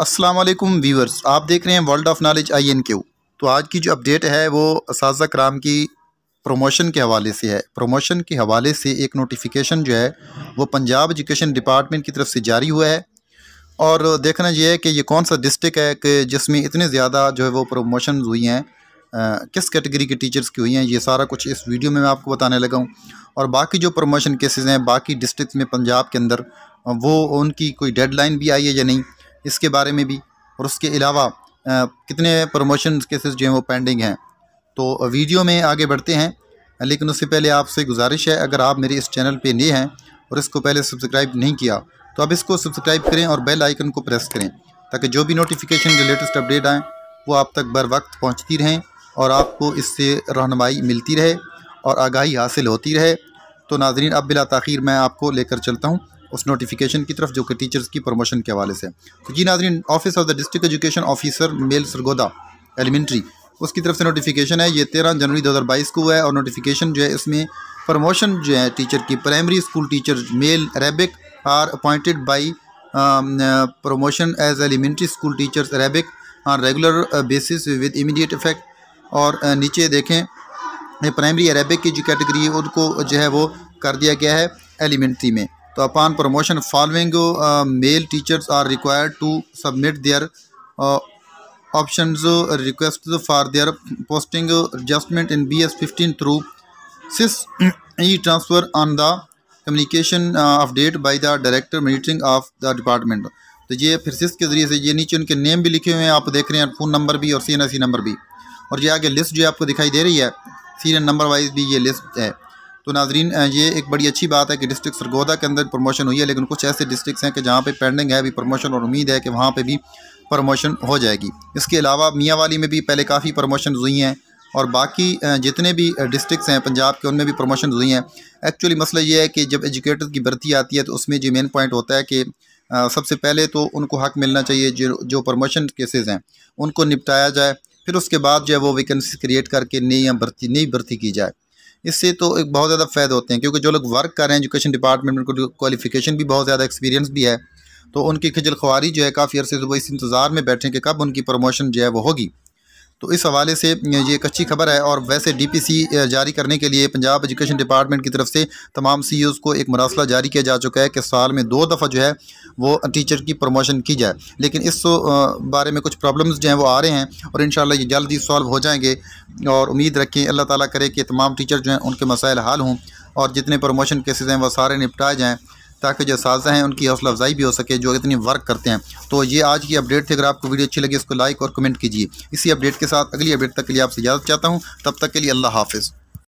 अस्सलाम वालेकुम आप देख रहे हैं world of knowledge I N Q तो आज की जो अपडेट है वो इस कराम की प्रमोशन के हवाले से है प्रमोशन के हवाले से एक नोटिफिकेशन जो है वो पंजाब एजुकेशन डिपार्टमेंट की तरफ से जारी हुआ है और देखना यह है कि ये कौन सा डिस्ट्रिक्ट है कि जिसमें इतने ज़्यादा जो है वो प्रमोशन हुई हैं किस कैटेगरी के टीचर्स की हुई हैं ये सारा कुछ इस वीडियो में मैं आपको बताने लगा हूँ और बाकी जो प्रमोशन केसेज़ हैं बाकी डिस्ट्रिक्ट में पंजाब के अंदर वो उनकी कोई डेडलाइन भी आई है या नहीं इसके बारे में भी और उसके अलावा कितने प्रमोशन केसेस जो हैं वो पेंडिंग हैं तो वीडियो में आगे बढ़ते हैं लेकिन उससे पहले आपसे गुजारिश है अगर आप मेरे इस चैनल पे नए हैं और इसको पहले सब्सक्राइब नहीं किया तो आप इसको सब्सक्राइब करें और बेल आइकन को प्रेस करें ताकि जो भी नोटिफिकेशन के लेटेस्ट अपडेट आएँ वो आप तक बर वक्त पहुँचती रहें और आपको इससे रहनमाई मिलती रहे और आगाही हासिल होती रहे तो नाजरीन अब बिला तख़िर मैं आपको लेकर चलता हूँ उस नोटिफिकेशन की तरफ जो कि टीचर्स की प्रमोशन के हवाले से तो जी नाजरीन office of the district education officer male Sargodha elementary उसकी तरफ से नोटिफिकेशन है ये तेरह जनवरी दो को हुआ है और नोटिफिकेशन जो है इसमें प्रमोशन जो है टीचर की primary school teacher male Arabic are appointed by promotion as elementary school teachers Arabic on regular basis with immediate effect और uh, नीचे देखें प्राइमरी अरेबिक की जो कैटेगरी है उनको जो है वो कर दिया गया है एलिमेंट्री में तो upon promotion following male teachers are required to submit their option request for their posting adjustment in B S fifteen through this e transfer on the communication update by the director ministering of the department तो ये फिर सिस के जरिए से ये नीचे उनके name भी लिखे हुए हैं आप देख रहे हैं फ़ोन नंबर भी और सी एन आई सी नंबर भी और ये आगे लिस्ट जो आपको दिखाई दे रही है सीनियर नंबर वाइज भी ये लिस्ट है तो नाजरीन ये एक बड़ी अच्छी बात है कि डिस्ट्रिक्ट सरगोदा के अंदर प्रमोशन हुई है लेकिन कुछ ऐसे डिस्ट्रिक्स हैं कि जहाँ पर पेंडिंग है अभी प्रमोशन और उम्मीद है कि वहाँ पर भी प्रमोशन हो जाएगी इसके अलावा मियाँ वाली में भी पहले काफ़ी प्रमोशन हुई हैं और बाकी जितने भी डिस्ट्रिक्स हैं पंजाब के उनमें भी प्रमोशन हुई हैं एक्चुअली मसला ये है कि जब एजुकेटर की भर्ती आती है तो उसमें जो मेन पॉइंट होता है कि सबसे पहले तो उनको हक मिलना चाहिए जो जो प्रमोशन केसेस हैं उनको निपटाया जाए फिर उसके बाद जो है वो वैकेंसी क्रिएट करके नई भर्ती नई भर्ती की जाए इससे तो एक बहुत ज़्यादा फ़ायदे होते हैं क्योंकि जो लोग वर्क कर रहे हैं एजुकेशन डिपार्टमेंट में क्वालिफिकेशन भी बहुत ज़्यादा एक्सपीरियंस भी है तो उनकी खिजल ख्वारी जो है काफ़ी अर्से तो वो इस इंतज़ार में बैठे कि कब उनकी प्रमोशन जो है वो होगी तो इस हवाले से ये एक अच्छी खबर है और वैसे डीपीसी जारी करने के लिए पंजाब एजुकेशन डिपार्टमेंट की तरफ से तमाम सीईओज़ e को एक मरासला जारी किया जा चुका है कि साल में दो दफ़ा जो है वो टीचर की प्रमोशन की जाए लेकिन इस बारे में कुछ प्रॉब्लम्स जो हैं वो आ रहे हैं और इन ये जल्द ही सॉल्व हो जाएंगे और उम्मीद रखें अल्लाह ताली करे कि तमाम टीचर जो हैं उनके मसाइल हाल हों और जितने प्रमोशन केसेज हैं वह सारे निपटाए जाएँ ताकि जो साजा हैं उनकी हौसला अफजाई भी हो सके जो इतनी वर्क करते हैं तो ये आज की अपडेट थी अगर आपको वीडियो अच्छी लगी इसको लाइक और कमेंट कीजिए इसी अपडेट के साथ अगली अपडेट तक के लिए आपसे इजाज़त चाहता हूँ तब तक के लिए अल्लाह हाफिज़